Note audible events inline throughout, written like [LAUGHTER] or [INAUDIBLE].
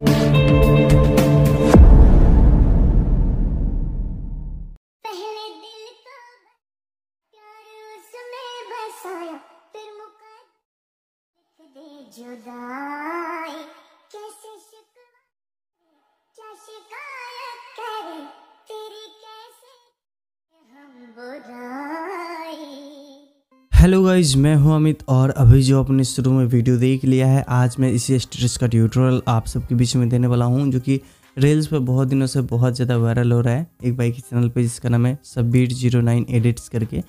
you. Guys मैं हूं अमित और अभी जो आपने शुरू में वीडियो देख लिया है आज मैं इसी स्टेटस का ट्यूटोरियल आप सबके बीच में देने वाला हूं जो कि रील्स पर बहुत दिनों से बहुत ज़्यादा वायरल हो रहा है एक बाइक के चैनल पे जिसका नाम है बीट जीरो नाइन एडिट्स करके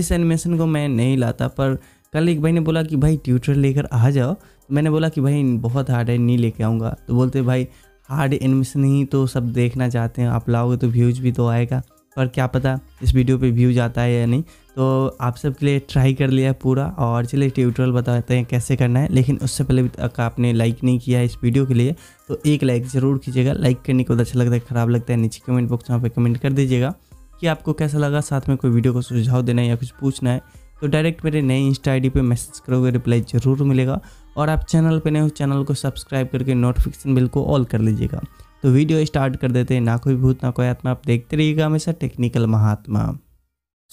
इस एनिमेशन को मैं नहीं लाता पर कल एक भाई ने बोला कि भाई ट्यूटोरियल लेकर आ जाओ तो मैंने बोला कि भाई बहुत हार्ड है नहीं लेके आऊँगा तो बोलते भाई हार्ड एनिमेशन ही तो सब देखना चाहते हैं आप लाओगे तो व्यूज़ भी तो आएगा पर क्या पता इस वीडियो पर व्यूज आता है या नहीं तो आप सबके लिए ट्राई कर लिया पूरा और चलिए ट्यूटोरियल बताते हैं कैसे करना है लेकिन उससे पहले तक आपने लाइक नहीं किया इस वीडियो के लिए तो एक लाइक ज़रूर कीजिएगा लाइक करने के बाद अच्छा लगता है ख़राब लगता है नीचे कमेंट बॉक्स वहाँ पर कमेंट कर दीजिएगा कि आपको कैसा लगा साथ में कोई वीडियो को सुझाव देना है या कुछ पूछना है तो डायरेक्ट मेरे नए इंस्टा आई पे मैसेज करोगे रिप्लाई ज़रूर मिलेगा और आप चैनल पे नए हो चैनल को सब्सक्राइब करके नोटिफिकेशन बिल को ऑल कर लीजिएगा तो वीडियो स्टार्ट कर देते हैं ना कोई भूत ना कोई आत्मा आप देखते रहिएगा हमेशा टेक्निकल महात्मा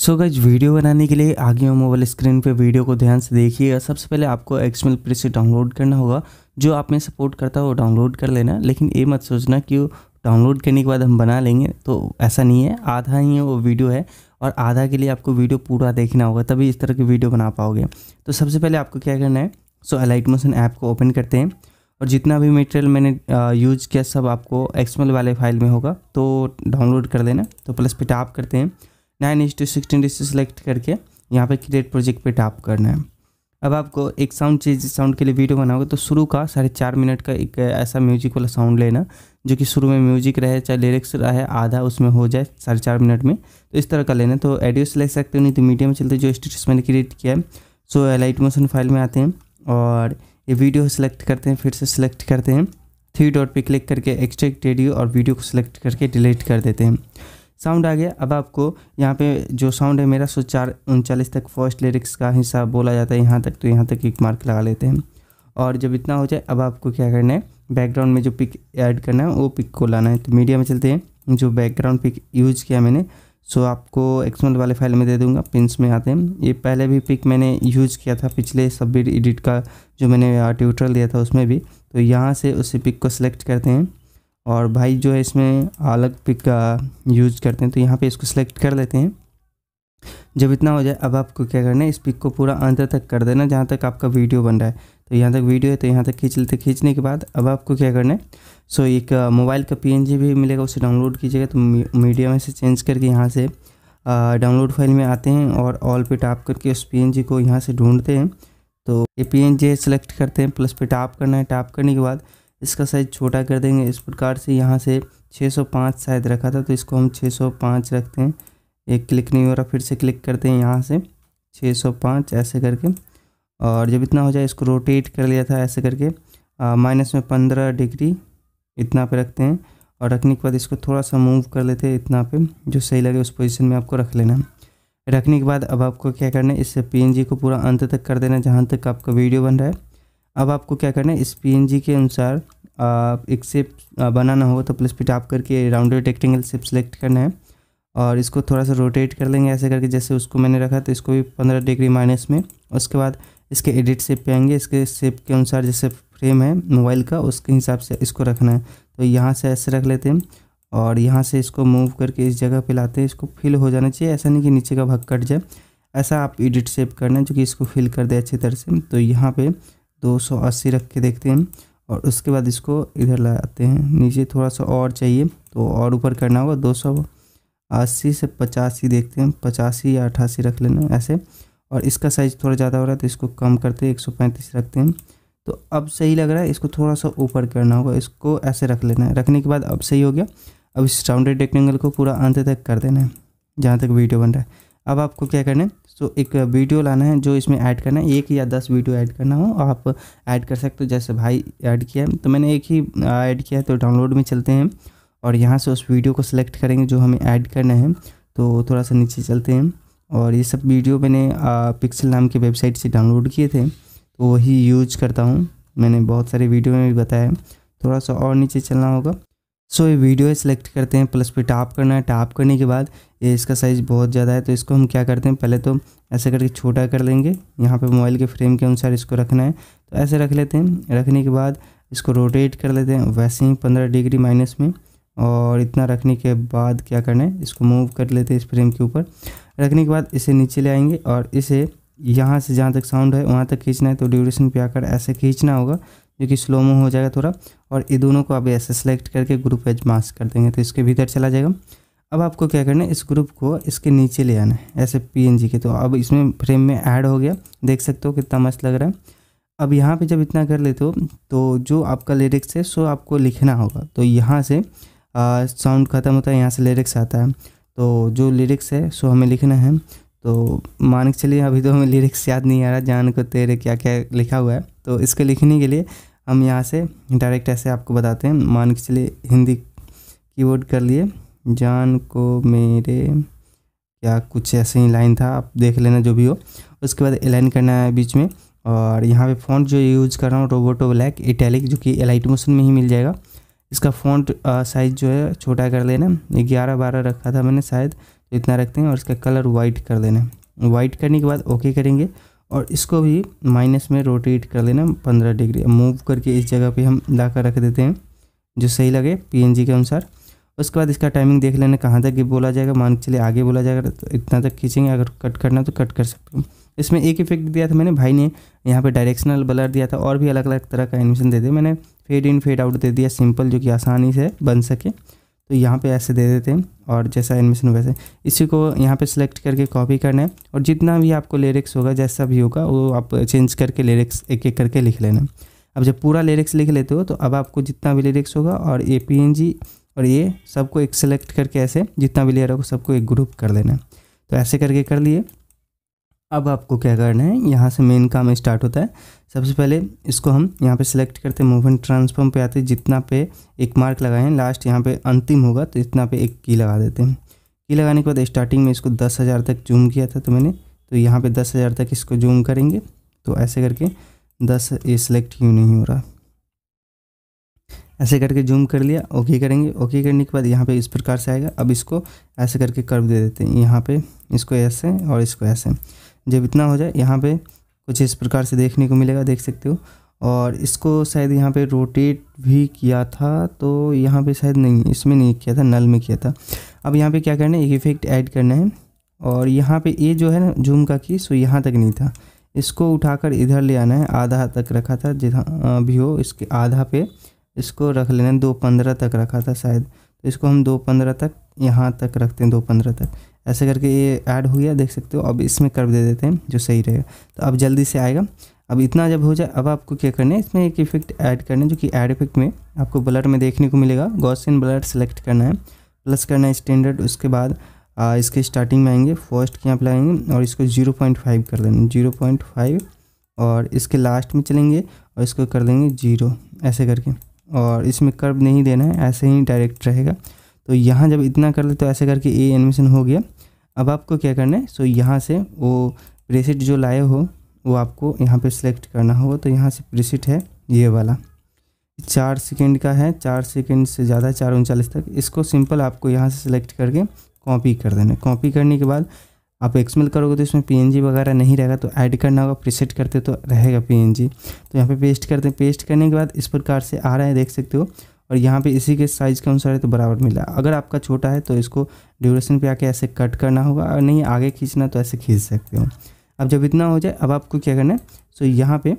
सो गज वीडियो बनाने के लिए आगे हुए मोबाइल स्क्रीन पे वीडियो को ध्यान से देखिएगा सबसे पहले आपको एक्समेल प्रेस से डाउनलोड करना होगा जो आप में सपोर्ट करता है वो डाउनलोड कर लेना लेकिन ये मत सोचना कि डाउनलोड करने के बाद हम बना लेंगे तो ऐसा नहीं है आधा ही वो वीडियो है और आधा के लिए आपको वीडियो पूरा देखना होगा तभी इस तरह की वीडियो बना पाओगे तो सबसे पहले आपको क्या करना है सो अलाइट मोशन ऐप को ओपन करते हैं और जितना भी मटेरियल मैंने यूज किया सब आपको एक्समेल वाले फाइल में होगा तो डाउनलोड कर लेना तो प्लस पे टाप करते हैं नाइन इंस टू सिक्सटीन डिस सेलेक्ट करके यहाँ पे क्रिएट प्रोजेक्ट पे टाप करना है अब आपको एक साउंड चीज साउंड के लिए वीडियो बनाओगे तो शुरू का साढ़े चार मिनट का एक ऐसा म्यूजिक वाला साउंड लेना जो कि शुरू में म्यूजिक रहे चाहे लिरिक्स रहे आधा उसमें हो जाए साढ़े चार मिनट में तो इस तरह का लेना तो एडियो से ले सकते हो नहीं तो मीडिया में चलते जो स्टेटस मैंने क्रिएट किया है सो लाइट मोशन फाइल में आते हैं और ये वीडियो सेलेक्ट करते हैं फिर से सिलेक्ट करते हैं थ्री डॉट पर क्लिक करके एक्स्ट्रा रेडियो और वीडियो को सिलेक्ट करके डिलीट कर देते हैं साउंड आ गया अब आपको यहाँ पे जो साउंड है मेरा सो चार उनचालीस तक फर्स्ट लिरिक्स का हिस्सा बोला जाता है यहाँ तक तो यहाँ तक एक मार्क लगा लेते हैं और जब इतना हो जाए अब आपको क्या करना है बैकग्राउंड में जो पिक ऐड करना है वो पिक को लाना है तो मीडिया में चलते हैं जो बैकग्राउंड पिक यूज़ किया मैंने सो आपको एक्समल वाले फाइल में दे दूंगा पिंस में आते हैं ये पहले भी पिक मैंने यूज़ किया था पिछले सबमिट एडिट का जो मैंने ट्यूटोरियल दिया था उसमें भी तो यहाँ से उसी पिक को सिलेक्ट करते हैं और भाई जो है इसमें अलग पिक का यूज करते हैं तो यहाँ पे इसको सेलेक्ट कर लेते हैं जब इतना हो जाए अब आपको क्या करना है इस पिक को पूरा अंत तक कर देना जहाँ तक आपका वीडियो बन रहा है तो यहाँ तक वीडियो है तो यहाँ तक खींच लेते खींचने के बाद अब आपको क्या करना है सो एक मोबाइल का पी भी मिलेगा उसे डाउनलोड कीजिएगा तो मीडिया में से चेंज करके यहाँ से डाउनलोड फाइल में आते हैं और ऑल पे टाप करके उस पी को यहाँ से ढूंढते हैं तो ये पी सेलेक्ट करते हैं प्लस पे टाप करना है टाप करने के बाद इसका साइज़ छोटा कर देंगे इस प्रकार से यहाँ से 605 शायद रखा था तो इसको हम 605 रखते हैं एक क्लिक नहीं हो रहा फिर से क्लिक करते हैं यहाँ से 605 ऐसे करके और जब इतना हो जाए इसको रोटेट कर लिया था ऐसे करके माइनस में पंद्रह डिग्री इतना पे रखते हैं और रखने के बाद इसको थोड़ा सा मूव कर लेते हैं इतना पे जो सही लगे उस पोजीशन में आपको रख लेना रखने के बाद अब आपको क्या करना है इस पी को पूरा अंत तक कर देना जहाँ तक आपका वीडियो बन रहा है अब आपको क्या करना है इस पी के अनुसार एक सेप बनाना हो तो प्लस पी टाप करके राउंडेड रेक्टेंगल सेप सेलेक्ट करना है और इसको थोड़ा सा रोटेट कर लेंगे ऐसे करके जैसे उसको मैंने रखा तो इसको भी पंद्रह डिग्री माइनस में उसके बाद इसके एडिट सेप पे आएंगे इसके सेप के अनुसार जैसे फ्रेम है मोबाइल का उसके हिसाब से इसको रखना है तो यहाँ से ऐसे रख लेते हैं और यहाँ से इसको मूव करके इस जगह पे लाते हैं इसको फिल हो जाना चाहिए ऐसा नहीं कि नीचे का भाग कट जाए ऐसा आप एडिट सेप करना है जो कि इसको फिल कर दे अच्छी तरह से तो यहाँ पर 280 रख के देखते हैं और उसके बाद इसको इधर लाते हैं नीचे थोड़ा सा और चाहिए तो और ऊपर करना होगा दो सौ अस्सी से पचासी देखते हैं पचासी या अठासी रख लेना ऐसे और इसका साइज़ थोड़ा ज़्यादा हो रहा है तो इसको कम करते हैं एक सौ पैंतीस रखते हैं तो अब सही लग रहा है इसको थोड़ा सा ऊपर करना होगा इसको ऐसे रख लेना है रखने के बाद अब सही हो गया अब इस राउंडेड रेक्टेंगल को पूरा अंत तक कर देना है जहाँ तक वीडियो बन रहा है अब आपको क्या करना है सो तो एक वीडियो लाना है जो इसमें ऐड करना है एक या दस वीडियो ऐड करना हो आप ऐड कर सकते हो जैसे भाई ऐड किया है तो मैंने एक ही ऐड किया है तो डाउनलोड में चलते हैं और यहाँ से उस वीडियो को सिलेक्ट करेंगे जो हमें ऐड करना है तो थोड़ा सा नीचे चलते हैं और ये सब वीडियो मैंने पिक्सल नाम की वेबसाइट से डाउनलोड किए थे तो वही यूज करता हूँ मैंने बहुत सारे वीडियो में भी बताया थोड़ा सा और नीचे चलना होगा सो ये वीडियो सेलेक्ट करते हैं प्लस पे टाप करना है टाप करने के बाद ये इसका साइज़ बहुत ज़्यादा है तो इसको हम क्या करते हैं पहले तो ऐसे करके छोटा कर लेंगे यहाँ पे मोबाइल के फ्रेम के अनुसार इसको रखना है तो ऐसे रख लेते हैं रखने के बाद इसको रोटेट कर लेते हैं वैसे ही पंद्रह डिग्री माइनस में और इतना रखने के बाद क्या करना है इसको मूव कर लेते हैं इस फ्रेम के ऊपर रखने के बाद इसे नीचे ले आएंगे और इसे यहाँ से जहाँ तक साउंड है वहाँ तक खींचना है तो ड्यूरेशन पे आकर ऐसे खींचना होगा जो कि स्लोमो हो जाएगा थोड़ा और ये दोनों को आप ऐसे सेलेक्ट करके ग्रुप वाइज मास्क कर देंगे तो इसके भीतर चला जाएगा अब आपको क्या करना है इस ग्रुप को इसके नीचे ले आना है ऐसे पीएनजी के तो अब इसमें फ्रेम में ऐड हो गया देख सकते हो कितना मस्त लग रहा है अब यहाँ पे जब इतना कर लेते हो तो जो आपका लिरिक्स है सो आपको लिखना होगा तो यहाँ से साउंड ख़त्म होता है यहाँ से लिरिक्स आता है तो जो लिरिक्स है सो हमें लिखना है तो मान के चलिए अभी तो हमें लिरिक्स याद नहीं आ रहा जान को तेरे क्या क्या लिखा हुआ है तो इसके लिखने के लिए हम यहाँ से डायरेक्ट ऐसे आपको बताते हैं मान के चलिए हिंदी कीबोर्ड कर लिए जान को मेरे या कुछ ऐसे ही लाइन था आप देख लेना जो भी हो उसके बाद एलाइन करना है बीच में और यहाँ पे फॉन्ट जो यूज़ कर रहा हूँ रोबोटो ब्लैक इटैलिक जो कि एलाइट मोशन में ही मिल जाएगा इसका फॉन्ट साइज़ जो है छोटा कर लेना ग्यारह बारह रखा था मैंने शायद तो इतना रखते हैं और इसका कलर वाइट कर देना वाइट करने के बाद ओके करेंगे और इसको भी माइनस में रोटेट कर लेना पंद्रह डिग्री मूव करके इस जगह पे हम ला कर रख देते हैं जो सही लगे पीएनजी के अनुसार उसके बाद इसका टाइमिंग देख लेना कहाँ तक बोला जाएगा मान के चलिए आगे बोला जाएगा तो इतना तक खींचेंगे अगर कट करना तो कट कर सकते हैं इसमें एक इफेक्ट दिया था मैंने भाई ने यहाँ पर डायरेक्शनल बलर दिया था और भी अलग अलग तरह का एनिमेशन दे दिया मैंने फेड इन फेड आउट दे दिया सिंपल जो कि आसानी से बन सके तो यहाँ पे ऐसे दे देते हैं और जैसा एडमिशन वैसे इसी को यहाँ पे सिलेक्ट करके कॉपी करना है और जितना भी आपको लिरिक्स होगा जैसा भी होगा वो आप चेंज करके लिरिक्स एक एक करके लिख लेना अब जब पूरा लिरिक्स लिख लेते हो तो अब आपको जितना भी लिरिक्स होगा और ए पी एन जी और ये सबको एक सेलेक्ट करके ऐसे जितना भी लेयर होगा सबको एक ग्रुप कर लेना है तो ऐसे करके कर लिए अब आपको क्या करना है यहाँ से मेन काम स्टार्ट होता है सबसे पहले इसको हम यहाँ पे सिलेक्ट करते हैं मूवमेंट ट्रांसफॉर्म पे आते हैं जितना पे एक मार्क लगाए हैं लास्ट यहाँ पे अंतिम होगा तो इतना पे एक की लगा देते हैं की लगाने के बाद स्टार्टिंग में इसको दस हज़ार तक जूम किया था तो मैंने तो यहाँ पर दस हज़ार तक इसको जूम करेंगे तो ऐसे करके दस ये सिलेक्ट क्यों नहीं हो रहा ऐसे करके जूम कर लिया ओके करेंगे ओके करने के बाद यहाँ पे इस प्रकार से आएगा अब इसको ऐसे करके कर्व दे देते हैं यहाँ पे इसको ऐसे और इसको ऐसे जब इतना हो जाए यहाँ पे कुछ इस प्रकार से देखने को मिलेगा देख सकते हो और इसको शायद यहाँ पे रोटेट भी किया था तो यहाँ पे शायद नहीं इसमें नहीं किया था नल में किया था अब यहाँ पे क्या करना है एक इफ़ेक्ट ऐड करना है और यहाँ पे ये जो है ना जूम का की सो यहाँ तक नहीं था इसको उठाकर इधर ले आना है आधा तक रखा था जहाँ भी हो इसके आधा पे इसको रख लेना है दो पंद्रह तक रखा था शायद तो इसको हम दो पंद्रह तक यहाँ तक रखते हैं दो पंद्रह तक ऐसे करके ये ऐड हो गया देख सकते हो अब इसमें कर्व दे देते हैं जो सही रहेगा तो अब जल्दी से आएगा अब इतना जब हो जाए अब आपको क्या करना है इसमें एक इफेक्ट ऐड करना है जो कि ऐड इफेक्ट में आपको ब्लड में देखने को मिलेगा गॉसिन ब्लड सेलेक्ट करना है प्लस करना है स्टैंडर्ड उसके बाद आ, इसके स्टार्टिंग में आएंगे फर्स्ट के यहाँ पर आएंगे और इसको जीरो पॉइंट फाइव कर देंगे जीरो पॉइंट फाइव और इसके लास्ट में चलेंगे और इसको कर देंगे जीरो ऐसे करके और इसमें कर्व नहीं देना है ऐसे ही डायरेक्ट रहेगा तो यहाँ जब इतना कर ले तो ऐसे करके ए एनिमेशन हो गया अब आपको क्या करना है सो यहाँ से वो प्रेसिट जो लाए हो वो आपको यहाँ पे सेलेक्ट करना होगा तो यहाँ से प्रेसिट है ये वाला चार सेकेंड का है चार सेकेंड से ज़्यादा चार उनचालीस तक इसको सिंपल आपको यहाँ से सेलेक्ट करके कॉपी कर देना कॉपी करने के बाद आप एक्समेल करोगे तो इसमें पी वगैरह नहीं रहेगा तो ऐड करना होगा प्रीसेट करते तो रहेगा पी तो यहाँ पे पेस्ट करते हैं पेस्ट करने के बाद इस प्रकार से आ रहा है देख सकते हो और यहाँ पे इसी के साइज़ के अनुसार है तो बराबर मिला अगर आपका छोटा है तो इसको ड्यूरेशन पे आके ऐसे कट करना होगा और नहीं आगे खींचना तो ऐसे खींच सकते हो अब जब इतना हो जाए अब आपको क्या करना है सो यहाँ पे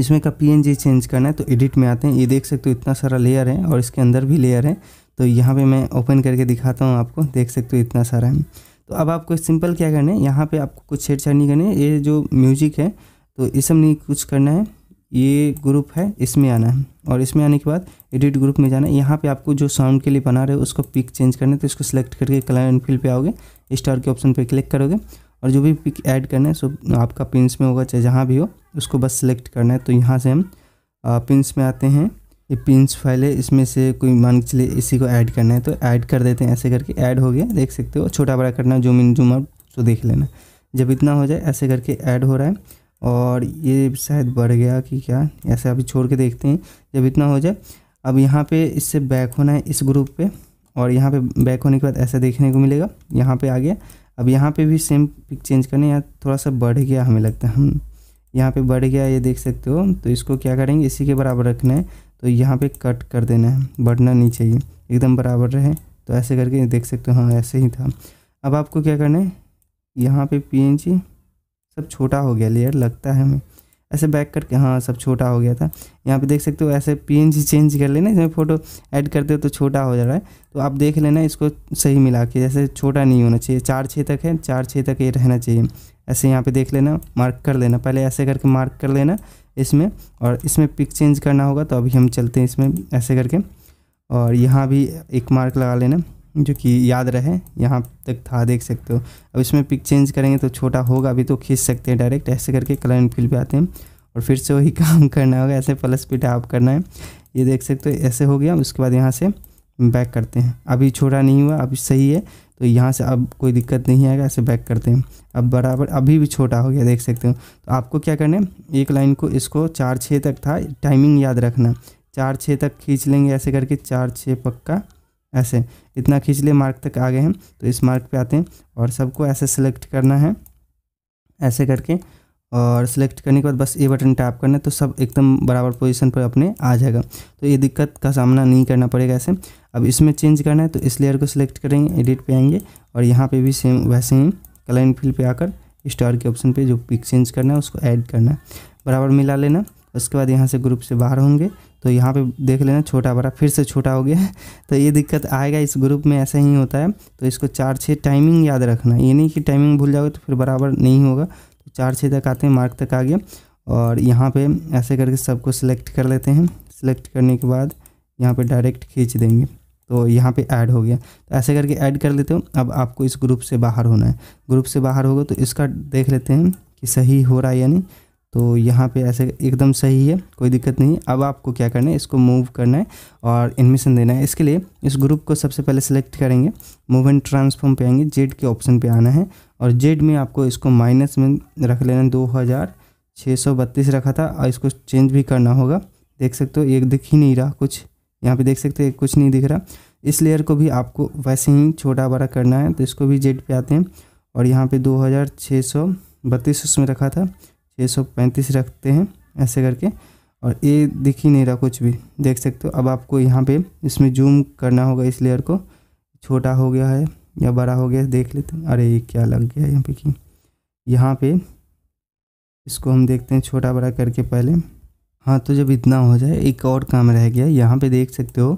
इसमें का पी चेंज करना है तो एडिट में आते हैं ये देख सकते हो इतना सारा लेयर है और इसके अंदर भी लेयर है तो यहाँ पर मैं ओपन करके दिखाता हूँ आपको देख सकते हो इतना सारा है तो अब आपको सिंपल क्या करना है यहाँ पे आपको कुछ छेड़छाड़ नहीं करनी है ये जो म्यूजिक है तो ये सब नहीं कुछ करना है ये ग्रुप है इसमें आना है और इसमें आने के बाद एडिट ग्रुप में जाना है यहाँ पे आपको जो साउंड के लिए बना रहे हो उसको पिक चेंज करना है तो इसको सिलेक्ट करके कलर एंड फील्ड पर आओगे स्टार के ऑप्शन पर क्लिक करोगे और जो भी पिक ऐड करना है सो आपका पिंस में होगा चाहे जहाँ भी हो उसको बस सिलेक्ट करना है तो यहाँ से हम पिंस में आते हैं ये पिंच फाइल है इसमें से कोई मान के चलिए इसी को ऐड करना है तो ऐड कर देते हैं ऐसे करके ऐड हो गया देख सकते हो छोटा बड़ा करना जूम इन जूम आउट तो देख लेना जब इतना हो जाए ऐसे करके ऐड हो रहा है और ये शायद बढ़ गया कि क्या ऐसे अभी छोड़ के देखते हैं जब इतना हो जाए अब यहाँ पे इससे बैक होना है इस ग्रुप पर और यहाँ पे बैक होने के बाद ऐसा देखने को मिलेगा यहाँ पे आ गया अब यहाँ पर भी सेम पिक चेंज करना है यहाँ थोड़ा सा बढ़ गया हमें लगता है हम हम्म, यहाँ पे बढ़ गया ये देख सकते हो तो इसको क्या करेंगे इसी के बराबर रखना है तो यहाँ पे कट कर देना है बढ़ना नहीं चाहिए एकदम बराबर रहे तो ऐसे करके देख सकते हो हाँ ऐसे ही था अब आपको क्या करना है यहाँ पे पी सब छोटा हो गया लेयर लगता है हमें ऐसे बैक करके हाँ सब छोटा हो गया था यहाँ पे देख सकते हो ऐसे पी चेंज कर लेना इसमें फ़ोटो ऐड करते हो तो छोटा हो जा रहा है तो आप देख लेना इसको सही मिला के जैसे छोटा नहीं होना चाहिए चार छः तक है चार छः तक ये रहना चाहिए ऐसे यहाँ पे देख लेना मार्क कर लेना पहले ऐसे करके मार्क कर लेना इसमें और इसमें पिक चेंज करना होगा तो अभी हम चलते हैं इसमें ऐसे करके और यहाँ भी एक मार्क लगा लेना जो कि याद रहे यहाँ तक था देख सकते हो अब इसमें पिक चेंज करेंगे तो छोटा होगा अभी तो खींच सकते हैं डायरेक्ट ऐसे करके कलर एंड फिल पर आते हैं और फिर से वही [LAUGHS] काम करना होगा ऐसे प्लस पी टैप करना है ये देख सकते हो ऐसे हो गया उसके बाद यहाँ से बैक करते हैं अभी छोटा नहीं हुआ अभी सही है तो यहाँ से अब कोई दिक्कत नहीं आएगा ऐसे बैक करते हैं अब बराबर अभी भी छोटा हो गया देख सकते हो तो आपको क्या करना है एक लाइन को इसको चार छः तक था टाइमिंग याद रखना चार छः तक खींच लेंगे ऐसे करके चार छः पक्का ऐसे इतना खींच लिए मार्क तक आ गए हैं तो इस मार्क पे आते हैं और सबको ऐसे सेलेक्ट करना है ऐसे करके और सिलेक्ट करने के बाद बस ए बटन टैप करना है तो सब एकदम बराबर पोजीशन पर अपने आ जाएगा तो ये दिक्कत का सामना नहीं करना पड़ेगा ऐसे अब इसमें चेंज करना है तो इस लेयर को सिलेक्ट करेंगे एडिट पे आएंगे और यहाँ पे भी सेम वैसे ही कलर फील्ड पे आकर स्टार के ऑप्शन पे जो पिक चेंज करना है उसको ऐड करना है बराबर मिला लेना उसके बाद यहाँ से ग्रुप से बाहर होंगे तो यहाँ पे देख लेना छोटा बड़ा फिर से छोटा हो गया [LAUGHS] तो ये दिक्कत आएगा इस ग्रुप में ऐसा ही होता है तो इसको चार छः टाइमिंग याद रखना ये नहीं कि टाइमिंग भूल जाओगे तो फिर बराबर नहीं होगा चार छः तक आते हैं मार्क तक आ गया और यहाँ पे ऐसे करके सबको सिलेक्ट कर लेते हैं सिलेक्ट करने के बाद यहाँ पे डायरेक्ट खींच देंगे तो यहाँ पे ऐड हो गया तो ऐसे करके ऐड कर लेते हो अब आपको इस ग्रुप से बाहर होना है ग्रुप से बाहर होगा तो इसका देख लेते हैं कि सही हो रहा है या नहीं तो यहाँ पे ऐसे एकदम सही है कोई दिक्कत नहीं अब आपको क्या करना है इसको मूव करना है और एडमिशन देना है इसके लिए इस ग्रुप को सबसे पहले सेलेक्ट करेंगे मूव एंड ट्रांसफॉर्म पे आएंगे जेड के ऑप्शन पे आना है और जेड में आपको इसको माइनस में रख लेना दो हज़ार छः सौ बत्तीस रखा था और इसको चेंज भी करना होगा देख सकते हो एक दिख ही नहीं रहा कुछ यहाँ पे देख सकते हो कुछ नहीं दिख रहा इस लेयर को भी आपको वैसे ही छोटा बड़ा करना है तो इसको भी जेड पे आते हैं और यहाँ पे दो हज़ार छः सौ बत्तीस उसमें रखा था छः सौ पैंतीस रखते हैं ऐसे करके और ये दिख ही नहीं रहा कुछ भी देख सकते हो अब आपको यहाँ पे इसमें जूम करना होगा इस लेयर को छोटा हो गया है या बड़ा हो गया देख लेते हैं अरे ये क्या लग गया यहाँ पे कि यहाँ पे इसको हम देखते हैं छोटा बड़ा करके पहले हाँ तो जब इतना हो जाए एक और काम रह गया यहाँ पे देख सकते हो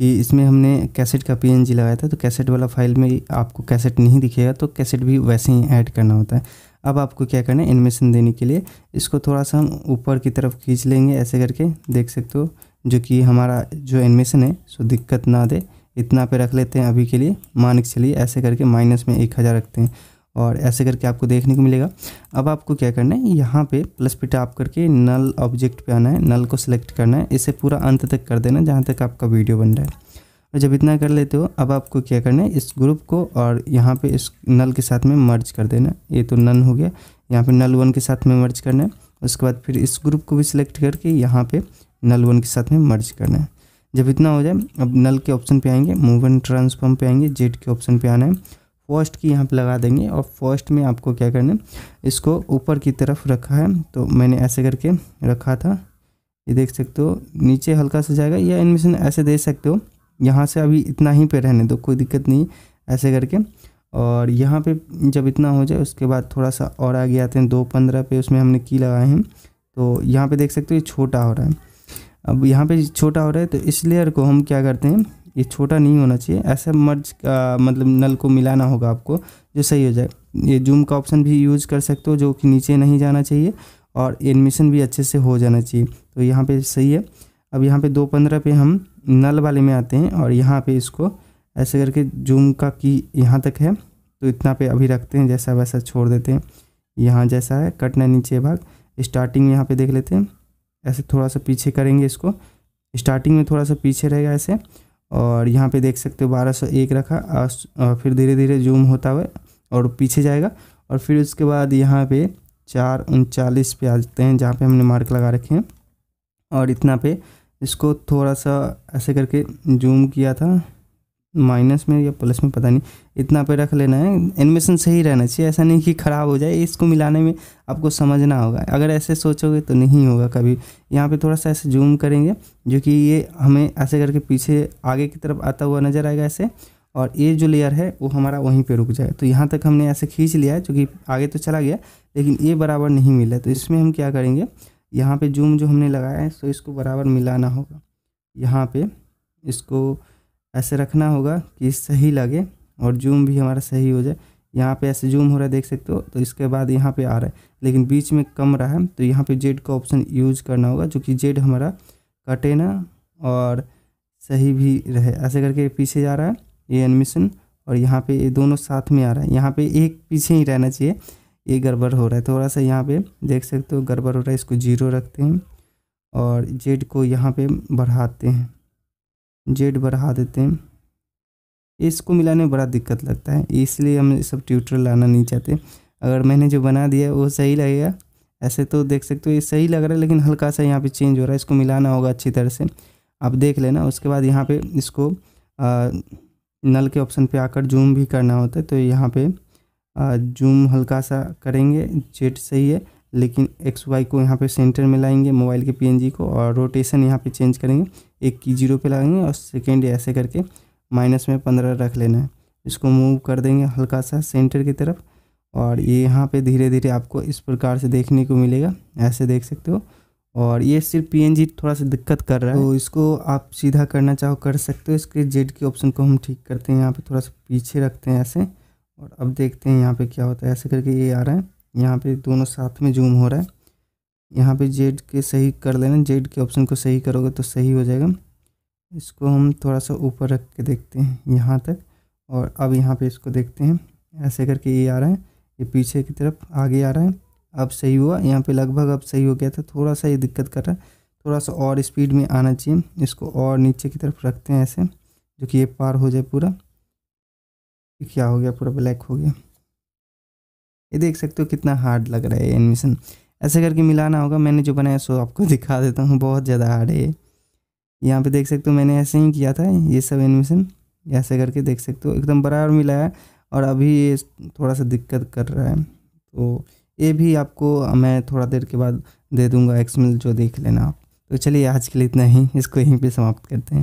कि इसमें हमने कैसेट का पीएनजी लगाया था तो कैसेट वाला फाइल में आपको कैसेट नहीं दिखेगा तो कैसेट भी वैसे ही ऐड करना होता है अब आपको क्या करना है एनिमेशन देने के लिए इसको थोड़ा सा हम ऊपर की तरफ खींच लेंगे ऐसे करके देख सकते हो जो कि हमारा जो एनिमेशन है सो दिक्कत ना दे इतना पे रख लेते हैं अभी के लिए मान के चलिए ऐसे करके माइनस में एक हज़ार रखते हैं और ऐसे करके आपको देखने को मिलेगा अब आपको क्या करना है यहाँ पे प्लस पे टाप करके नल ऑब्जेक्ट पे आना है नल को सिलेक्ट करना है इसे पूरा अंत तक कर देना जहाँ तक आपका वीडियो बन रहा है और जब इतना कर लेते हो अब आपको क्या करना है इस ग्रुप को और यहाँ पर इस नल के साथ में मर्ज कर देना ये तो नन हो गया यहाँ पर नल वन के साथ में मर्ज करना है उसके बाद फिर इस ग्रुप को भी सिलेक्ट करके यहाँ पर नल वन के साथ में मर्ज करना है जब इतना हो जाए अब नल के ऑप्शन पे आएंगे मूव एंड ट्रांसफॉर्म पे आएंगे जेड के ऑप्शन पे आना है फर्स्ट की यहाँ पे लगा देंगे और फर्स्ट में आपको क्या करना है इसको ऊपर की तरफ रखा है तो मैंने ऐसे करके रखा था ये देख सकते हो नीचे हल्का सा जाएगा या एडमिशन ऐसे दे सकते हो यहाँ से अभी इतना ही पे रहने दो कोई दिक्कत नहीं ऐसे करके और यहाँ पे जब इतना हो जाए उसके बाद थोड़ा सा और आगे आते हैं दो पंद्रह पे उसमें हमने की लगाए हैं तो यहाँ पे देख सकते हो ये छोटा हो रहा है अब यहाँ पे छोटा हो रहा है तो इस लेयर को हम क्या करते हैं ये छोटा नहीं होना चाहिए ऐसा मर्ज का मतलब नल को मिलाना होगा आपको जो सही हो जाए ये जूम का ऑप्शन भी यूज कर सकते हो जो कि नीचे नहीं जाना चाहिए और एडमिशन भी अच्छे से हो जाना चाहिए तो यहाँ पे सही है अब यहाँ पे दो पंद्रह पे हम नल वाले में आते हैं और यहाँ पे इसको ऐसे करके जूम का की यहाँ तक है तो इतना पे अभी रखते हैं जैसा वैसा छोड़ देते हैं यहाँ जैसा है कटना नीचे भाग स्टार्टिंग यहाँ पे देख लेते हैं ऐसे थोड़ा सा पीछे करेंगे इसको स्टार्टिंग में थोड़ा सा पीछे रहेगा ऐसे और यहाँ पे देख सकते हो बारह सौ एक रखा और फिर धीरे धीरे जूम होता हुआ और पीछे जाएगा और फिर उसके बाद यहाँ पे चार उनचालीस पे आ जाते हैं जहाँ पे हमने मार्क लगा रखे हैं और इतना पे इसको थोड़ा सा ऐसे करके जूम किया था माइनस में या प्लस में पता नहीं इतना पे रख लेना है एनिमेशन सही रहना चाहिए ऐसा नहीं कि ख़राब हो जाए इसको मिलाने में आपको समझना होगा अगर ऐसे सोचोगे तो नहीं होगा कभी यहाँ पे थोड़ा सा ऐसे जूम करेंगे जो कि ये हमें ऐसे करके पीछे आगे की तरफ आता हुआ नज़र आएगा ऐसे और ये जो लेयर है वो हमारा वहीं पर रुक जाए तो यहाँ तक हमने ऐसे खींच लिया है जो कि आगे तो चला गया लेकिन ये बराबर नहीं मिला तो इसमें हम क्या करेंगे यहाँ पर जूम जो हमने लगाया है सो तो इसको बराबर मिलाना होगा यहाँ पर इसको ऐसे रखना होगा कि सही लगे और जूम भी हमारा सही हो जाए यहाँ पे ऐसे जूम हो रहा है देख सकते हो तो इसके बाद यहाँ पे आ रहा है लेकिन बीच में कम रहा है तो यहाँ पे जेड का ऑप्शन यूज करना होगा जो कि जेड हमारा कटे ना और सही भी रहे ऐसे करके पीछे जा रहा है ये एनिमेशन और यहाँ पे ये दोनों साथ में आ रहा है यहाँ पे एक पीछे ही रहना चाहिए ये गड़बड़ हो रहा है थोड़ा सा यहाँ पर देख सकते हो गड़बड़ हो रहा है इसको जीरो रखते हैं और जेड को यहाँ पर बढ़ाते हैं जेड बढ़ा देते हैं इसको मिलाने में बड़ा दिक्कत लगता है इसलिए हम सब ट्यूटर लाना नहीं चाहते अगर मैंने जो बना दिया वो सही लगेगा ऐसे तो देख सकते हो ये सही लग रहा है लेकिन हल्का सा यहाँ पे चेंज हो रहा है इसको मिलाना होगा अच्छी तरह से आप देख लेना उसके बाद यहाँ पे इसको आ, नल के ऑप्शन पे आकर जूम भी करना होता है तो यहाँ पे जूम हल्का सा करेंगे जेट सही है लेकिन एक्स वाई को यहाँ पे सेंटर में लाएंगे मोबाइल के पीएनजी को और रोटेशन यहाँ पे चेंज करेंगे एक की जीरो पे लाएंगे और सेकेंड ऐसे करके माइनस में पंद्रह रख लेना है इसको मूव कर देंगे हल्का सा सेंटर की तरफ और ये यहाँ पे धीरे धीरे आपको इस प्रकार से देखने को मिलेगा ऐसे देख सकते हो और ये सिर्फ पी थोड़ा सा दिक्कत कर रहा है तो इसको आप सीधा करना चाहो कर सकते हो इसके जेड के ऑप्शन को हम ठीक करते हैं यहाँ पर थोड़ा सा पीछे रखते हैं ऐसे और अब देखते हैं यहाँ पर क्या होता है ऐसे करके ये आ रहा है यहाँ पे दोनों साथ में जूम हो रहा है यहाँ पे जेड के सही कर लेना जेड के ऑप्शन को सही करोगे तो सही हो जाएगा इसको हम थोड़ा सा ऊपर रख के देखते हैं यहाँ तक और अब यहाँ पे इसको देखते हैं ऐसे करके ये आ रहा है ये पीछे की तरफ आगे आ रहा है अब सही हुआ यहाँ पे लगभग अब सही हो गया था थोड़ा सा ये दिक्कत कर रहा है थोड़ा सा और स्पीड में आना चाहिए इसको और नीचे की तरफ रखते हैं ऐसे जो कि ये पार हो जाए पूरा क्या हो गया पूरा ब्लैक हो गया ये देख सकते हो कितना हार्ड लग रहा है एनिमेशन ऐसे करके मिलाना होगा मैंने जो बनाया सो आपको [LAUGHS] दिखा देता हूँ बहुत ज़्यादा हार्ड है ये यहाँ पे देख सकते हो मैंने ऐसे ही किया था ये सब एनिमेशन ऐसे करके देख सकते हो एकदम बराबर मिलाया और अभी ये थोड़ा सा दिक्कत कर रहा है तो ये भी आपको मैं थोड़ा देर के बाद दे दूंगा एक्समिल जो देख लेना आप तो चलिए आज के लिए इतना ही इसको यहीं पे समाप्त करते हैं